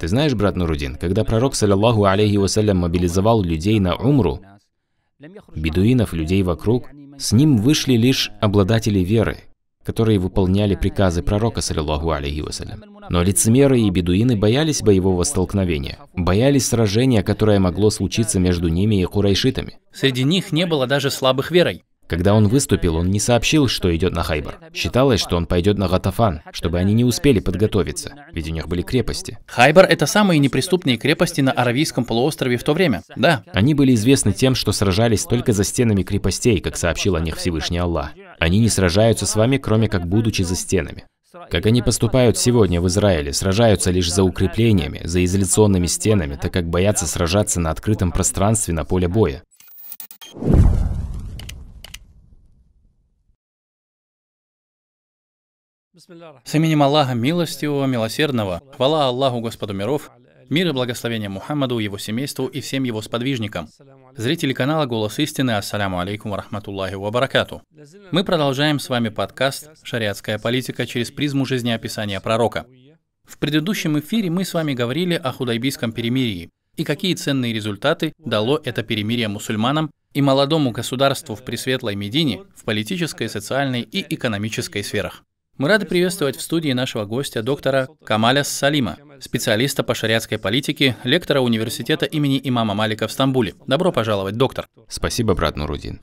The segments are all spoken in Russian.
Ты знаешь, брат Нурудин, когда пророк, саллиллаху алейхи вассалям, мобилизовал людей на умру, бедуинов, людей вокруг, с ним вышли лишь обладатели веры, которые выполняли приказы пророка, саллиллаху алейхи вассалям. Но лицемеры и бедуины боялись боевого столкновения, боялись сражения, которое могло случиться между ними и курайшитами. Среди них не было даже слабых верой. Когда он выступил, он не сообщил, что идет на Хайбар. Считалось, что он пойдет на Гатафан, чтобы они не успели подготовиться, ведь у них были крепости. Хайбар — это самые неприступные крепости на Аравийском полуострове в то время, да. Они были известны тем, что сражались только за стенами крепостей, как сообщил о них Всевышний Аллах. Они не сражаются с вами, кроме как будучи за стенами. Как они поступают сегодня в Израиле, сражаются лишь за укреплениями, за изоляционными стенами, так как боятся сражаться на открытом пространстве на поле боя. С именем Аллаха Милостивого, Милосердного, хвала Аллаху Господу миров, мир и благословение Мухаммаду, его семейству и всем его сподвижникам. Зрители канала «Голос истины», ассаляму алейкум рахматуллахи ва баракату. Мы продолжаем с вами подкаст «Шариатская политика через призму жизнеописания пророка». В предыдущем эфире мы с вами говорили о худайбийском перемирии и какие ценные результаты дало это перемирие мусульманам и молодому государству в Пресветлой Медине в политической, социальной и экономической сферах. Мы рады приветствовать в студии нашего гостя, доктора Камаля Салима, специалиста по шариатской политике, лектора университета имени имама Малика в Стамбуле. Добро пожаловать, доктор. Спасибо, брат Нурудин.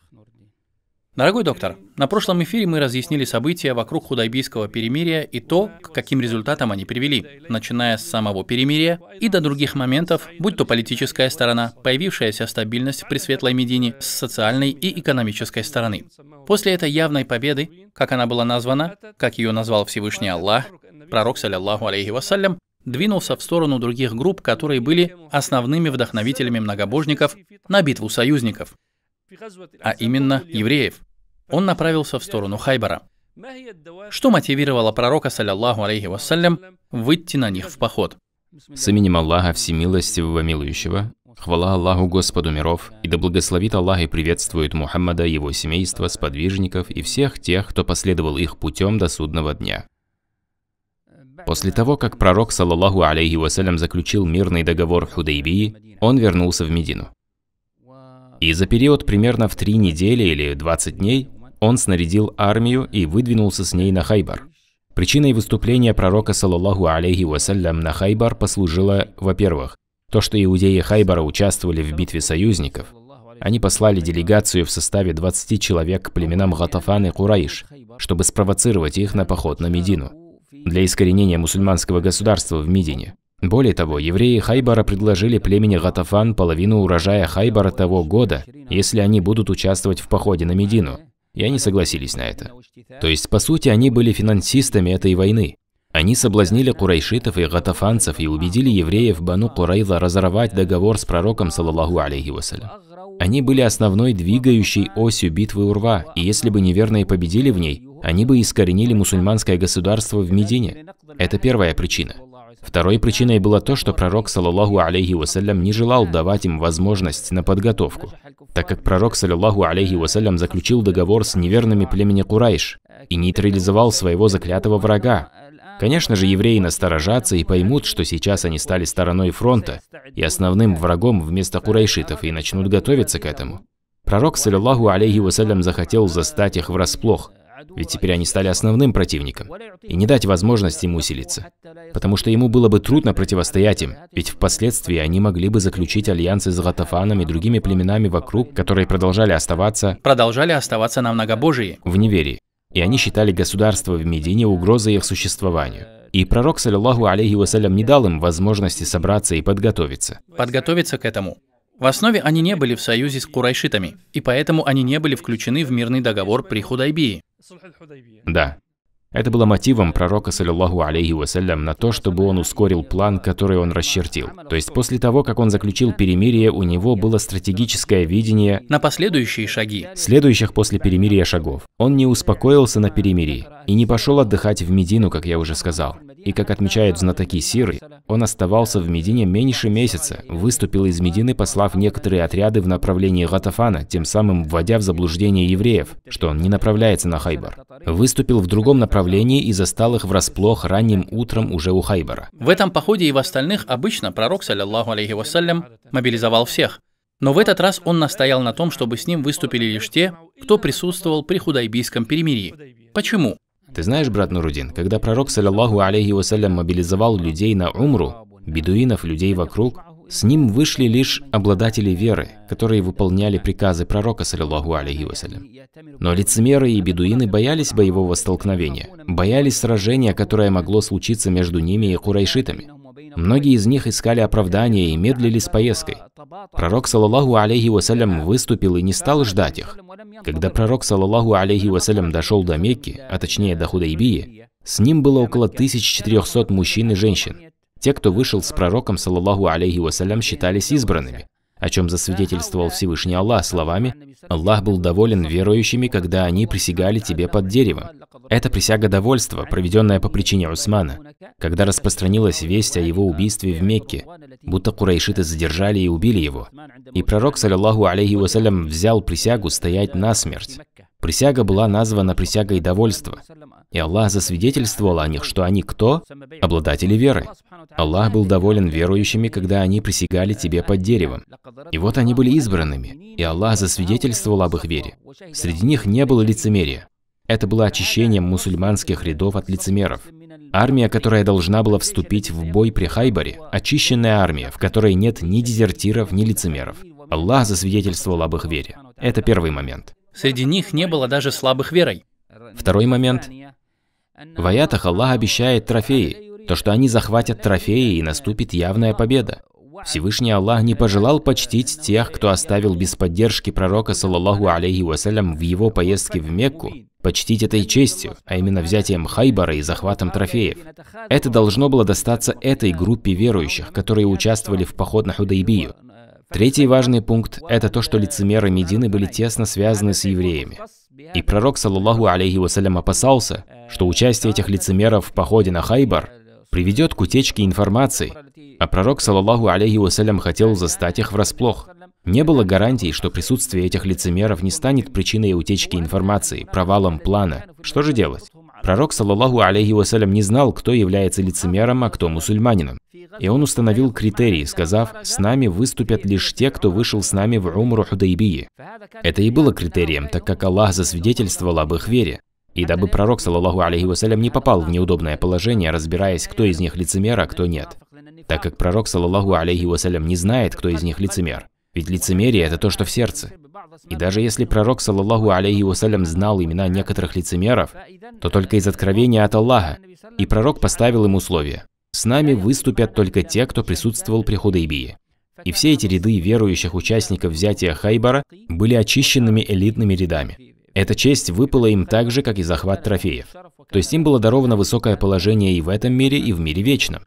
Дорогой доктор, на прошлом эфире мы разъяснили события вокруг худайбийского перемирия и то, к каким результатам они привели, начиная с самого перемирия и до других моментов, будь то политическая сторона, появившаяся стабильность при Светлой Медине с социальной и экономической стороны. После этой явной победы, как она была названа, как ее назвал Всевышний Аллах, пророк, саллиллаху алейхи вассалям, двинулся в сторону других групп, которые были основными вдохновителями многобожников на битву союзников, а именно евреев он направился в сторону Хайбара. Что мотивировало пророка, саллиллаху алейхи вассалям, выйти на них в поход? С именем Аллаха Всемилостивого Милующего, хвала Аллаху Господу миров, и да благословит Аллах и приветствует Мухаммада, его семейство, сподвижников и всех тех, кто последовал их путем до судного дня. После того, как пророк, саллаллаху алейхи вассалям, заключил мирный договор в Худайбии, он вернулся в Медину. И за период примерно в три недели или 20 дней он снарядил армию и выдвинулся с ней на Хайбар. Причиной выступления пророка, саллаллаху алейхи вассалям, на Хайбар послужило, во-первых, то, что иудеи Хайбара участвовали в битве союзников. Они послали делегацию в составе 20 человек к племенам Гатафан и Кураиш, чтобы спровоцировать их на поход на Медину для искоренения мусульманского государства в Медине. Более того, евреи Хайбара предложили племени Гатафан половину урожая Хайбара того года, если они будут участвовать в походе на Медину, и они согласились на это. То есть, по сути, они были финансистами этой войны. Они соблазнили курайшитов и гатафанцев и убедили евреев Бану Курайла разорвать договор с пророком, салаллаху алейхи вассалям. Они были основной двигающей осью битвы Урва, и если бы неверные победили в ней, они бы искоренили мусульманское государство в Медине. Это первая причина. Второй причиной было то, что пророк, саллаллаху алейхи вассалям, не желал давать им возможность на подготовку, так как пророк, саллаллаху алейхи вассалям, заключил договор с неверными племени Курайш и нейтрализовал своего заклятого врага. Конечно же, евреи насторожатся и поймут, что сейчас они стали стороной фронта и основным врагом вместо курайшитов и начнут готовиться к этому. Пророк, саллиллаху алейхи вассалям, захотел застать их врасплох, ведь теперь они стали основным противником. И не дать возможности ему усилиться. Потому что ему было бы трудно противостоять им, ведь впоследствии они могли бы заключить альянсы с Гатафаном и другими племенами вокруг, которые продолжали оставаться... Продолжали оставаться на многобожии. В неверии. И они считали государство в Медине угрозой их существованию. И пророк, саллиллаху алейхи вассалям, не дал им возможности собраться и подготовиться. Подготовиться к этому. В основе они не были в союзе с курайшитами, и поэтому они не были включены в мирный договор при Худайбии. Да. Это было мотивом пророка, саллиллаху алейхи вассалям, на то, чтобы он ускорил план, который он расчертил. То есть после того, как он заключил перемирие, у него было стратегическое видение на последующие шаги, следующих после перемирия шагов. Он не успокоился на перемирии и не пошел отдыхать в Медину, как я уже сказал. И как отмечают знатоки Сиры, он оставался в Медине меньше месяца, выступил из Медины, послав некоторые отряды в направлении Гатафана, тем самым вводя в заблуждение евреев, что он не направляется на Хайбар выступил в другом направлении и застал их врасплох ранним утром уже у Хайбара. В этом походе и в остальных обычно пророк, саллиллаху алейхи вассалям, мобилизовал всех. Но в этот раз он настоял на том, чтобы с ним выступили лишь те, кто присутствовал при худайбийском перемирии. Почему? Ты знаешь, брат Нурудин, когда пророк, саллиллаху алейхи вассалям, мобилизовал людей на умру, бедуинов, людей вокруг, с ним вышли лишь обладатели веры, которые выполняли приказы пророка, саллиллаху алейхи вассалям. Но лицемеры и бедуины боялись боевого столкновения, боялись сражения, которое могло случиться между ними и курайшитами. Многие из них искали оправдания и медлили с поездкой. Пророк, саллаллаху алейхи вассалям, выступил и не стал ждать их. Когда пророк, саллаллаху алейхи вассалям, дошел до Мекки, а точнее до Худайбии, с ним было около 1400 мужчин и женщин. Те, кто вышел с пророком, саллаллаху алейхи вассалям, считались избранными, о чем засвидетельствовал Всевышний Аллах словами «Аллах был доволен верующими, когда они присягали тебе под деревом». Это присяга довольства, проведенная по причине Усмана, когда распространилась весть о его убийстве в Мекке, будто курайшиты задержали и убили его. И пророк, саллиллаху алейхи вассалям, взял присягу стоять насмерть. Присяга была названа присягой довольства. И Аллах засвидетельствовал о них, что они кто? Обладатели веры. Аллах был доволен верующими, когда они присягали тебе под деревом. И вот они были избранными, и Аллах засвидетельствовал об их вере. Среди них не было лицемерия. Это было очищением мусульманских рядов от лицемеров. Армия, которая должна была вступить в бой при Хайбаре, очищенная армия, в которой нет ни дезертиров, ни лицемеров. Аллах засвидетельствовал об их вере. Это первый момент. Среди них не было даже слабых верой. Второй момент. В аятах Аллах обещает трофеи, то, что они захватят трофеи и наступит явная победа. Всевышний Аллах не пожелал почтить тех, кто оставил без поддержки пророка, саллаллаху алейхи вассалям, в его поездке в Мекку, почтить этой честью, а именно взятием Хайбара и захватом трофеев. Это должно было достаться этой группе верующих, которые участвовали в поход на Худайбию. Третий важный пункт – это то, что лицемеры Медины были тесно связаны с евреями. И пророк, саллаллаху алейхи вассалям, опасался, что участие этих лицемеров в походе на Хайбар приведет к утечке информации, а пророк, саллаллаху алейхи вассалям, хотел застать их врасплох. Не было гарантий, что присутствие этих лицемеров не станет причиной утечки информации, провалом плана. Что же делать? Пророк, саллаллаху алейхи вассалям, не знал, кто является лицемером, а кто мусульманином. И он установил критерии, сказав, «С нами выступят лишь те, кто вышел с нами в Умру Худайбии». Это и было критерием, так как Аллах засвидетельствовал об их вере. И дабы пророк, саллаллаху алейхи вассалям, не попал в неудобное положение, разбираясь, кто из них лицемер, а кто нет. Так как пророк, саллаллаху алейхи вассалям, не знает, кто из них лицемер. Ведь лицемерие – это то, что в сердце. И даже если пророк, саллаллаху алейхи вассалям, знал имена некоторых лицемеров, то только из откровения от Аллаха. И пророк поставил им условие. С нами выступят только те, кто присутствовал при Худайбии. И все эти ряды верующих участников взятия Хайбара были очищенными элитными рядами. Эта честь выпала им так же, как и захват трофеев. То есть им было даровано высокое положение и в этом мире, и в мире вечном.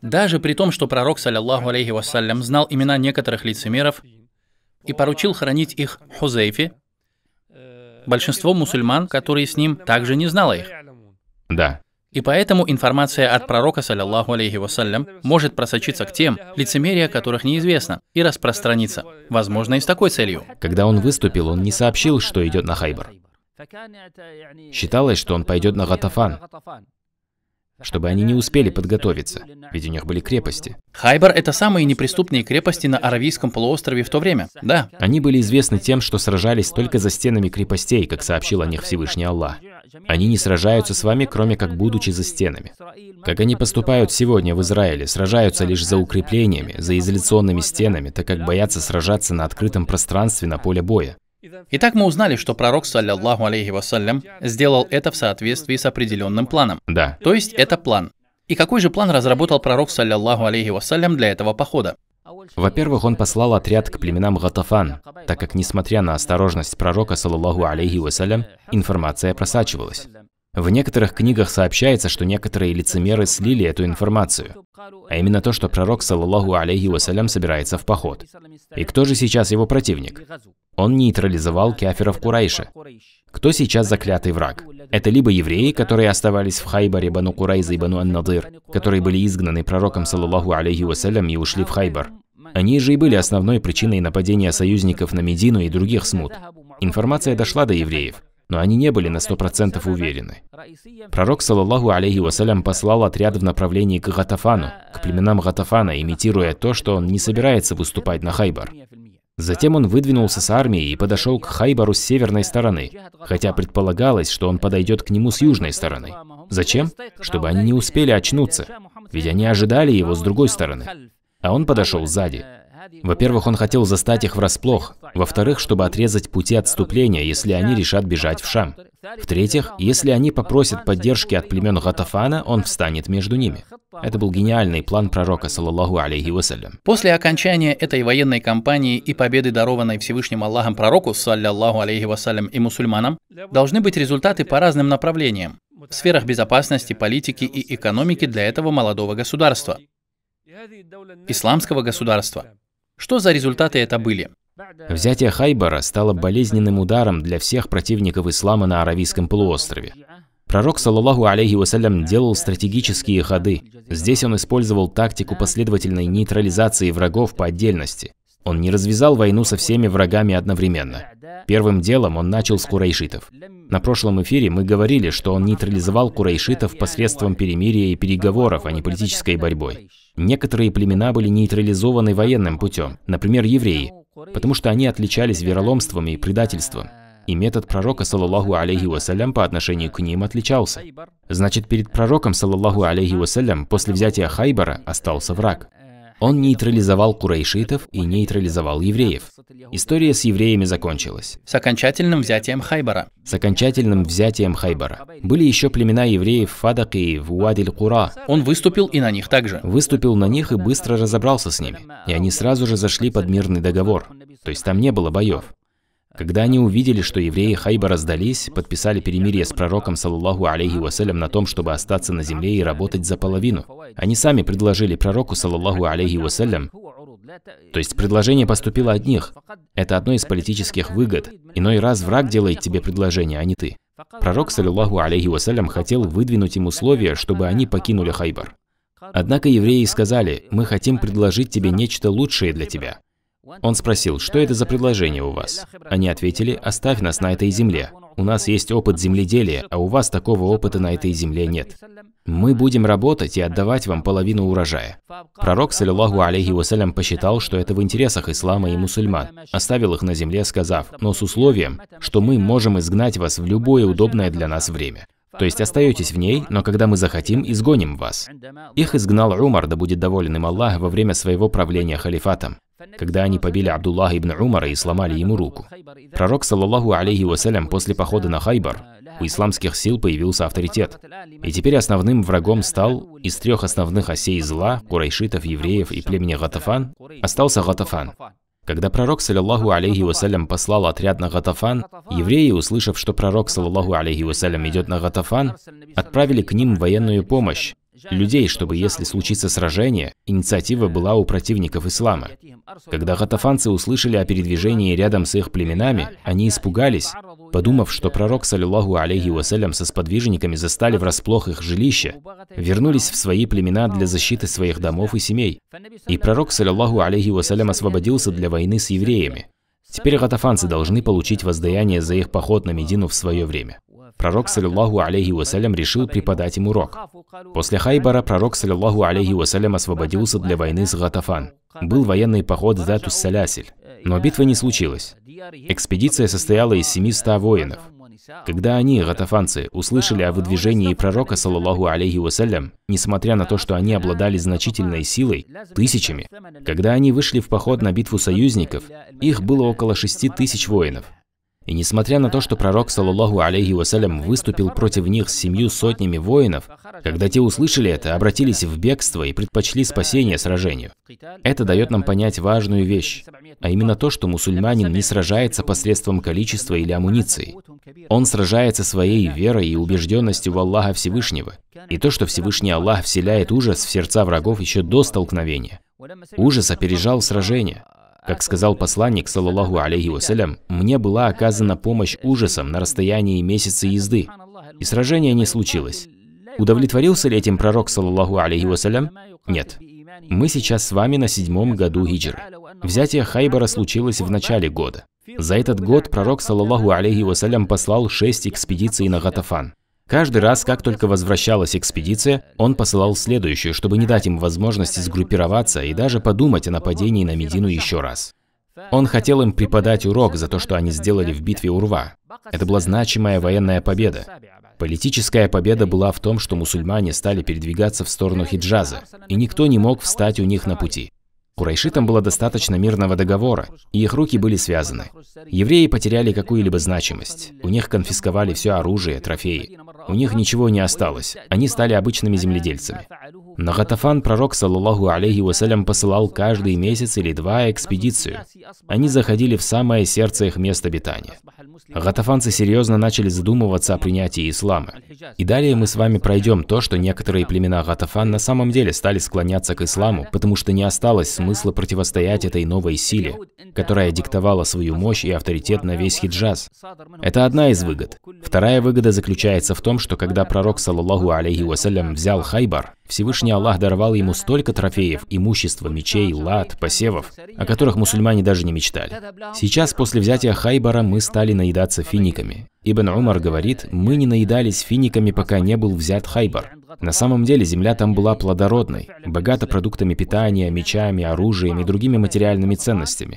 Даже при том, что пророк, саллиллаху алейхи вассалям, знал имена некоторых лицемеров, и поручил хранить их Хузейфе, большинство мусульман, которые с ним, также не знало их. Да. И поэтому информация от пророка, саллиллаху алейхи вассалям, может просочиться к тем, лицемерия которых неизвестно, и распространиться, возможно, и с такой целью. Когда он выступил, он не сообщил, что идет на Хайбар. Считалось, что он пойдет на Гатафан чтобы они не успели подготовиться, ведь у них были крепости. Хайбар — это самые неприступные крепости на Аравийском полуострове в то время, да. Они были известны тем, что сражались только за стенами крепостей, как сообщил о них Всевышний Аллах. Они не сражаются с вами, кроме как будучи за стенами. Как они поступают сегодня в Израиле, сражаются лишь за укреплениями, за изоляционными стенами, так как боятся сражаться на открытом пространстве на поле боя. Итак, мы узнали, что пророк, саллиллаху алейхи вассалям, сделал это в соответствии с определенным планом. Да. То есть это план. И какой же план разработал пророк, саллиллаху алейхи вассалям, для этого похода? Во-первых, он послал отряд к племенам Гатафан, так как, несмотря на осторожность пророка, саллаху алейхи вассалям, информация просачивалась. В некоторых книгах сообщается, что некоторые лицемеры слили эту информацию, а именно то, что пророк, саллаху алейхи вассалям, собирается в поход. И кто же сейчас его противник? Он нейтрализовал кафиров Курайша. Кто сейчас заклятый враг? Это либо евреи, которые оставались в Хайбаре, Бану Курайза и Бану Ан-Надыр, которые были изгнаны пророком, саллаллаху алейхи вассалям, и ушли в Хайбар. Они же и были основной причиной нападения союзников на Медину и других смут. Информация дошла до евреев, но они не были на сто процентов уверены. Пророк, саллаллаху алейхи вассалям, послал отряд в направлении к Гатафану, к племенам Гатафана, имитируя то, что он не собирается выступать на Хайбар. Затем он выдвинулся с армией и подошел к Хайбару с северной стороны, хотя предполагалось, что он подойдет к нему с южной стороны. Зачем? Чтобы они не успели очнуться, ведь они ожидали его с другой стороны. А он подошел сзади. Во-первых, он хотел застать их врасплох. Во-вторых, чтобы отрезать пути отступления, если они решат бежать в Шам. В-третьих, если они попросят поддержки от племен Гатафана, он встанет между ними. Это был гениальный план пророка, саллаллаху алейхи вассалям. После окончания этой военной кампании и победы, дарованной Всевышним Аллахом пророку, саллиллаху алейхи вассалям, и мусульманам, должны быть результаты по разным направлениям в сферах безопасности, политики и экономики для этого молодого государства, исламского государства. Что за результаты это были? Взятие Хайбара стало болезненным ударом для всех противников ислама на Аравийском полуострове. Пророк, саллаллаху алейхи вассалям, делал стратегические ходы. Здесь он использовал тактику последовательной нейтрализации врагов по отдельности. Он не развязал войну со всеми врагами одновременно. Первым делом он начал с курайшитов. На прошлом эфире мы говорили, что он нейтрализовал курайшитов посредством перемирия и переговоров, а не политической борьбой. Некоторые племена были нейтрализованы военным путем, например, евреи, потому что они отличались вероломством и предательством и метод пророка, саллаллаху алейхи вассалям, по отношению к ним отличался. Значит, перед пророком, саллаллаху алейхи вассалям, после взятия Хайбара остался враг. Он нейтрализовал курайшитов и нейтрализовал евреев. История с евреями закончилась. С окончательным взятием Хайбара. С окончательным взятием Хайбара. Были еще племена евреев Фадак и в Уадиль-Кура. Он выступил и на них также. Выступил на них и быстро разобрался с ними. И они сразу же зашли под мирный договор. То есть там не было боев. Когда они увидели, что евреи Хайбара раздались, подписали перемирие с пророком, саллаху алейхи вассалям, на том, чтобы остаться на земле и работать за половину. Они сами предложили пророку, саллаху алейхи вассалям, то есть предложение поступило от них. Это одно из политических выгод. Иной раз враг делает тебе предложение, а не ты. Пророк, саллиллаху алейхи вассалям, хотел выдвинуть им условия, чтобы они покинули Хайбар. Однако евреи сказали, мы хотим предложить тебе нечто лучшее для тебя. Он спросил, что это за предложение у вас? Они ответили, оставь нас на этой земле. У нас есть опыт земледелия, а у вас такого опыта на этой земле нет. Мы будем работать и отдавать вам половину урожая. Пророк, саллиллаху алейхи вассалям, посчитал, что это в интересах ислама и мусульман. Оставил их на земле, сказав, но с условием, что мы можем изгнать вас в любое удобное для нас время. То есть остаетесь в ней, но когда мы захотим, изгоним вас. Их изгнал Умар, да будет доволен им Аллах, во время своего правления халифатом когда они побили Абдуллаха ибн Умара и сломали ему руку. Пророк, саллаллаху алейхи вассалям, после похода на Хайбар у исламских сил появился авторитет. И теперь основным врагом стал из трех основных осей зла, курайшитов, евреев и племени Гатафан, остался Гатафан. Когда пророк, саллаллаху алейхи вассалям, послал отряд на Гатафан, евреи, услышав, что пророк, саллаллаху алейхи вассалям, идет на Гатафан, отправили к ним военную помощь, людей, чтобы, если случится сражение, инициатива была у противников ислама. Когда хатафанцы услышали о передвижении рядом с их племенами, они испугались, подумав, что пророк, саллиллаху алейхи вассалям, со сподвижниками застали врасплох их жилище, вернулись в свои племена для защиты своих домов и семей. И пророк, саллиллаху алейхи вассалям, освободился для войны с евреями. Теперь гатафанцы должны получить воздаяние за их поход на Медину в свое время. Пророк, саллиллаху алейхи вассалям, решил преподать им урок. После Хайбара пророк, саллиллаху алейхи вассалям, освободился для войны с Гатафан. Был военный поход Затус Салясель, но битвы не случилось. Экспедиция состояла из 700 воинов. Когда они, гатафанцы, услышали о выдвижении пророка, саллаллаху алейхи вассалям, несмотря на то, что они обладали значительной силой, тысячами, когда они вышли в поход на битву союзников, их было около шести тысяч воинов. И несмотря на то, что пророк, саллаллаху алейхи вассалям, выступил против них с семью сотнями воинов, когда те услышали это, обратились в бегство и предпочли спасение сражению. Это дает нам понять важную вещь, а именно то, что мусульманин не сражается посредством количества или амуниции. Он сражается своей верой и убежденностью в Аллаха Всевышнего. И то, что Всевышний Аллах вселяет ужас в сердца врагов еще до столкновения. Ужас опережал сражение. Как сказал посланник, саллаллаху алейхи вассалям, мне была оказана помощь ужасом на расстоянии месяца езды, и сражение не случилось. Удовлетворился ли этим пророк, саллаллаху алейхи вассалям? Нет. Мы сейчас с вами на седьмом году хиджры. Взятие Хайбара случилось в начале года. За этот год пророк, саллаллаху алейхи вассалям, послал шесть экспедиций на Гатафан. Каждый раз, как только возвращалась экспедиция, он посылал следующую, чтобы не дать им возможности сгруппироваться и даже подумать о нападении на Медину еще раз. Он хотел им преподать урок за то, что они сделали в битве урва. Это была значимая военная победа. Политическая победа была в том, что мусульмане стали передвигаться в сторону Хиджаза, и никто не мог встать у них на пути. Курайшитам было достаточно мирного договора, и их руки были связаны. Евреи потеряли какую-либо значимость. У них конфисковали все оружие, трофеи. У них ничего не осталось. Они стали обычными земледельцами. На Гатафан пророк, саллаллаху алейхи вассалям, посылал каждый месяц или два экспедицию. Они заходили в самое сердце их мест обитания. Гатафанцы серьезно начали задумываться о принятии ислама. И далее мы с вами пройдем то, что некоторые племена Гатафан на самом деле стали склоняться к исламу, потому что не осталось смысла противостоять этой новой силе, которая диктовала свою мощь и авторитет на весь хиджаз. Это одна из выгод. Вторая выгода заключается в том, что когда пророк, саллаллаху алейхи вассалям, взял Хайбар, Всевышний Аллах даровал ему столько трофеев, имущества, мечей, лад, посевов, о которых мусульмане даже не мечтали. Сейчас, после взятия Хайбара, мы стали наедаться финиками. Ибн Умар говорит, мы не наедались финиками, пока не был взят Хайбар. На самом деле земля там была плодородной, богата продуктами питания, мечами, оружием и другими материальными ценностями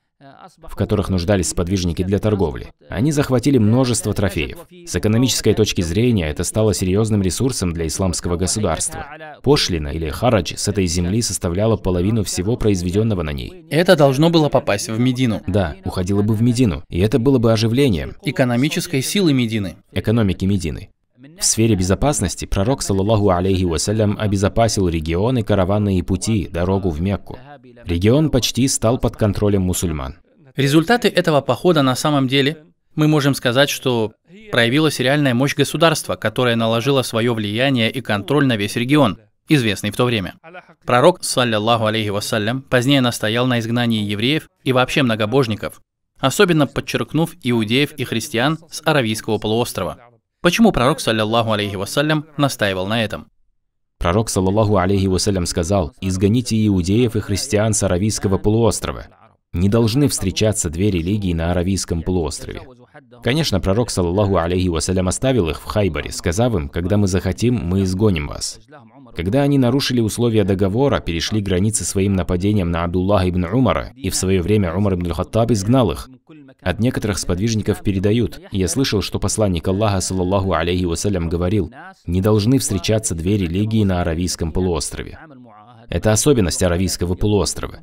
в которых нуждались сподвижники для торговли. Они захватили множество трофеев. С экономической точки зрения это стало серьезным ресурсом для исламского государства. Пошлина или харадж с этой земли составляла половину всего произведенного на ней. Это должно было попасть в Медину. Да, уходило бы в Медину, и это было бы оживлением. Экономической силы Медины. Экономики Медины. В сфере безопасности пророк, саллаллаху алейхи вассалям, обезопасил регионы, караванные пути, дорогу в Мекку. Регион почти стал под контролем мусульман. Результаты этого похода на самом деле мы можем сказать, что проявилась реальная мощь государства, которое наложило свое влияние и контроль на весь регион, известный в то время. Пророк, саллиллаху алейхи вассалям, позднее настоял на изгнании евреев и вообще многобожников, особенно подчеркнув иудеев и христиан с Аравийского полуострова. Почему пророк, саллиллаху алейхи вассалям, настаивал на этом? Пророк, саллиллаху алейхи вассалям, сказал, «Изгоните иудеев и христиан с Аравийского полуострова». Не должны встречаться две религии на Аравийском полуострове. Конечно, пророк, саллаху алейхи вассалям, оставил их в Хайбаре, сказав им, когда мы захотим, мы изгоним вас. Когда они нарушили условия договора, перешли границы своим нападением на Абдуллаха ибн Умара, и в свое время Умар ибн Хаттаб изгнал их. От некоторых сподвижников передают, я слышал, что посланник Аллаха, саллаху алейхи вассалям, говорил, не должны встречаться две религии на Аравийском полуострове. Это особенность Аравийского полуострова.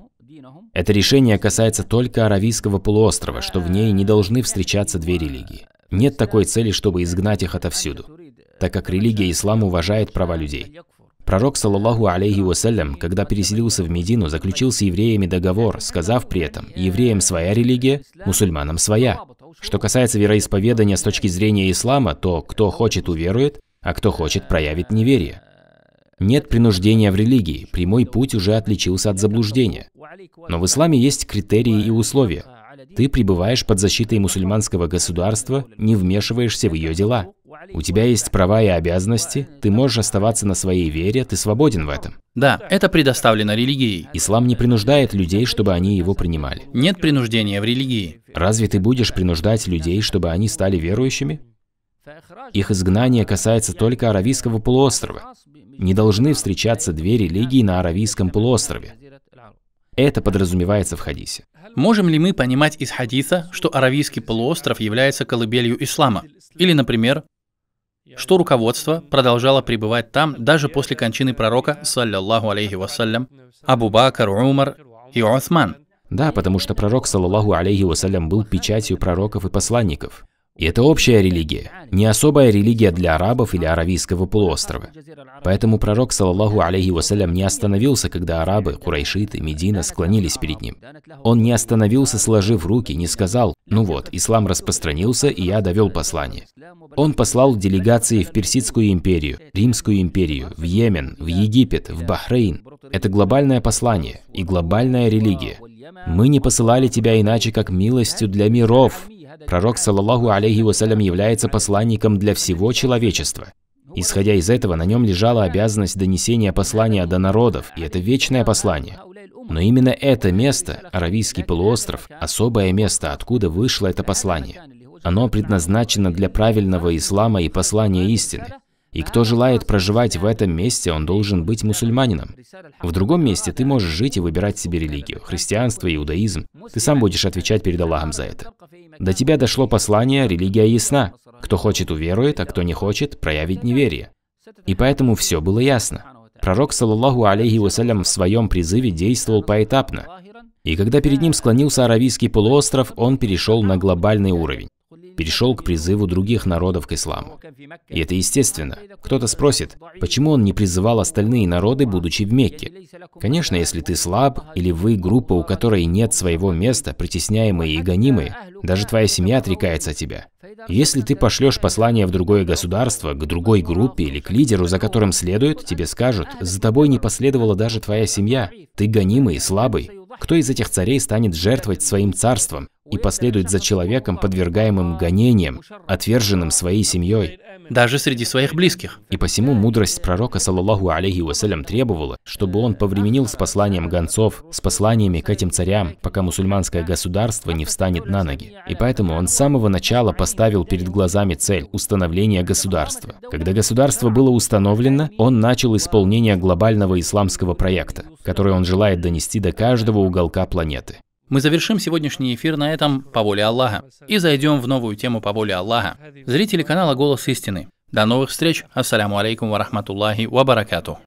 Это решение касается только Аравийского полуострова, что в ней не должны встречаться две религии. Нет такой цели, чтобы изгнать их отовсюду, так как религия ислам уважает права людей. Пророк, саллаллаху алейхи вассалям, когда переселился в Медину, заключил с евреями договор, сказав при этом, евреям своя религия, мусульманам своя. Что касается вероисповедания с точки зрения ислама, то кто хочет уверует, а кто хочет проявит неверие. Нет принуждения в религии, прямой путь уже отличился от заблуждения. Но в исламе есть критерии и условия. Ты пребываешь под защитой мусульманского государства, не вмешиваешься в ее дела. У тебя есть права и обязанности, ты можешь оставаться на своей вере, ты свободен в этом. Да, это предоставлено религией. Ислам не принуждает людей, чтобы они его принимали. Нет принуждения в религии. Разве ты будешь принуждать людей, чтобы они стали верующими? Их изгнание касается только Аравийского полуострова не должны встречаться две религии на Аравийском полуострове. Это подразумевается в хадисе. Можем ли мы понимать из хадиса, что Аравийский полуостров является колыбелью ислама? Или, например, что руководство продолжало пребывать там даже после кончины пророка, саллиллаху алейхи вассалям, Абу Бакр, Умар и Усман. Да, потому что пророк, саллаху алейхи вассалям, был печатью пророков и посланников. И это общая религия, не особая религия для арабов или аравийского полуострова. Поэтому пророк, саллаху алейхи вассалям, не остановился, когда арабы, курайшиты, Медина склонились перед ним. Он не остановился, сложив руки, не сказал, ну вот, ислам распространился, и я довел послание. Он послал делегации в Персидскую империю, Римскую империю, в Йемен, в Египет, в Бахрейн. Это глобальное послание и глобальная религия. Мы не посылали тебя иначе, как милостью для миров, Пророк, саллаллаху алейхи вассалям, является посланником для всего человечества. Исходя из этого, на нем лежала обязанность донесения послания до народов, и это вечное послание. Но именно это место, Аравийский полуостров, особое место, откуда вышло это послание. Оно предназначено для правильного ислама и послания истины. И кто желает проживать в этом месте, он должен быть мусульманином. В другом месте ты можешь жить и выбирать себе религию, христианство, иудаизм. Ты сам будешь отвечать перед Аллахом за это. До тебя дошло послание, религия ясна. Кто хочет, уверует, а кто не хочет, проявит неверие. И поэтому все было ясно. Пророк, саллаллаху алейхи вассалям, в своем призыве действовал поэтапно. И когда перед ним склонился Аравийский полуостров, он перешел на глобальный уровень перешел к призыву других народов к исламу. И это естественно. Кто-то спросит, почему он не призывал остальные народы, будучи в Мекке? Конечно, если ты слаб, или вы группа, у которой нет своего места, притесняемые и гонимые, даже твоя семья отрекается от тебя. Если ты пошлешь послание в другое государство, к другой группе или к лидеру, за которым следует, тебе скажут, за тобой не последовала даже твоя семья, ты гонимый и слабый. Кто из этих царей станет жертвовать своим царством и последует за человеком, подвергаемым гонениям, отверженным своей семьей? даже среди своих близких. И посему мудрость пророка, саллаллаху алейхи вассалям, требовала, чтобы он повременил с посланием гонцов, с посланиями к этим царям, пока мусульманское государство не встанет на ноги. И поэтому он с самого начала поставил перед глазами цель – установления государства. Когда государство было установлено, он начал исполнение глобального исламского проекта, который он желает донести до каждого уголка планеты. Мы завершим сегодняшний эфир на этом по воле Аллаха и зайдем в новую тему по воле Аллаха. Зрители канала «Голос истины». До новых встреч. Ассаляму алейкум ва рахматуллахи ва баракату.